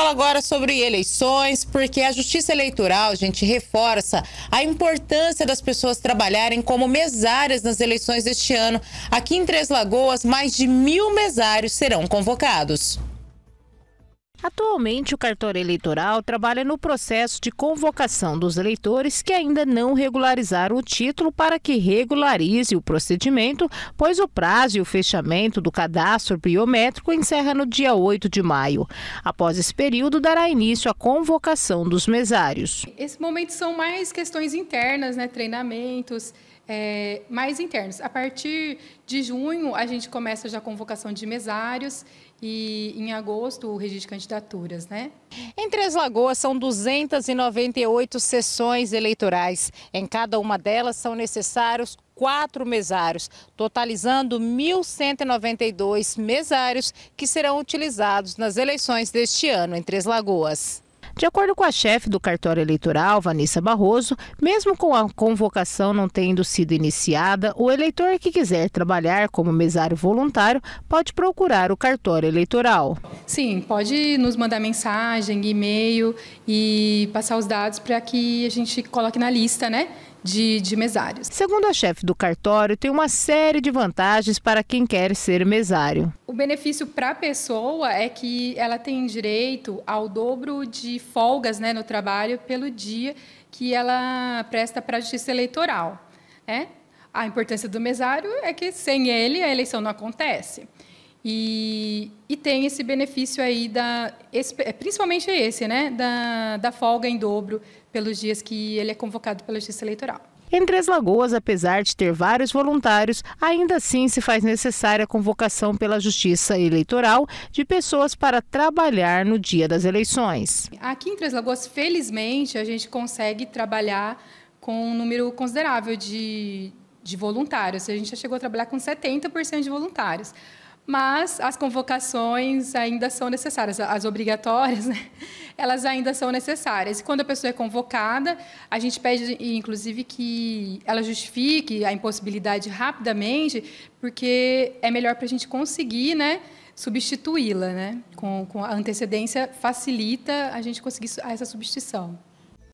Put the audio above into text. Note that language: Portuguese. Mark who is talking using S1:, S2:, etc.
S1: fala agora sobre eleições, porque a Justiça Eleitoral, gente, reforça a importância das pessoas trabalharem como mesárias nas eleições deste ano. Aqui em Três Lagoas, mais de mil mesários serão convocados. Atualmente, o cartório eleitoral trabalha no processo de convocação dos eleitores que ainda não regularizaram o título para que regularize o procedimento, pois o prazo e o fechamento do cadastro biométrico encerra no dia 8 de maio. Após esse período, dará início à convocação dos mesários.
S2: Esse momento são mais questões internas, né, treinamentos, é, mais internos. A partir de junho, a gente começa já a convocação de mesários e em agosto o registro de candidaturas,
S1: né? Em Três Lagoas são 298 sessões eleitorais. Em cada uma delas são necessários quatro mesários, totalizando 1.192 mesários que serão utilizados nas eleições deste ano em Três Lagoas. De acordo com a chefe do cartório eleitoral, Vanessa Barroso, mesmo com a convocação não tendo sido iniciada, o eleitor que quiser trabalhar como mesário voluntário pode procurar o cartório eleitoral.
S2: Sim, pode nos mandar mensagem, e-mail e passar os dados para que a gente coloque na lista, né?
S1: de, de mesários. Segundo a chefe do cartório, tem uma série de vantagens para quem quer ser mesário.
S2: O benefício para a pessoa é que ela tem direito ao dobro de folgas né, no trabalho pelo dia que ela presta para a justiça eleitoral. Né? A importância do mesário é que sem ele a eleição não acontece. E, e tem esse benefício aí, da, é, principalmente é esse, né, da, da folga em dobro pelos dias que ele é convocado pela Justiça Eleitoral.
S1: Em Três Lagoas, apesar de ter vários voluntários, ainda assim se faz necessária a convocação pela Justiça Eleitoral de pessoas para trabalhar no dia das eleições.
S2: Aqui em Três Lagoas, felizmente, a gente consegue trabalhar com um número considerável de, de voluntários. A gente já chegou a trabalhar com 70% de voluntários mas as convocações ainda são necessárias, as obrigatórias, né? elas ainda são necessárias. E quando a pessoa é convocada, a gente pede, inclusive, que ela justifique a impossibilidade rapidamente, porque é melhor para a gente conseguir, né? substituí-la, né? Com, com a antecedência facilita a gente conseguir essa substituição.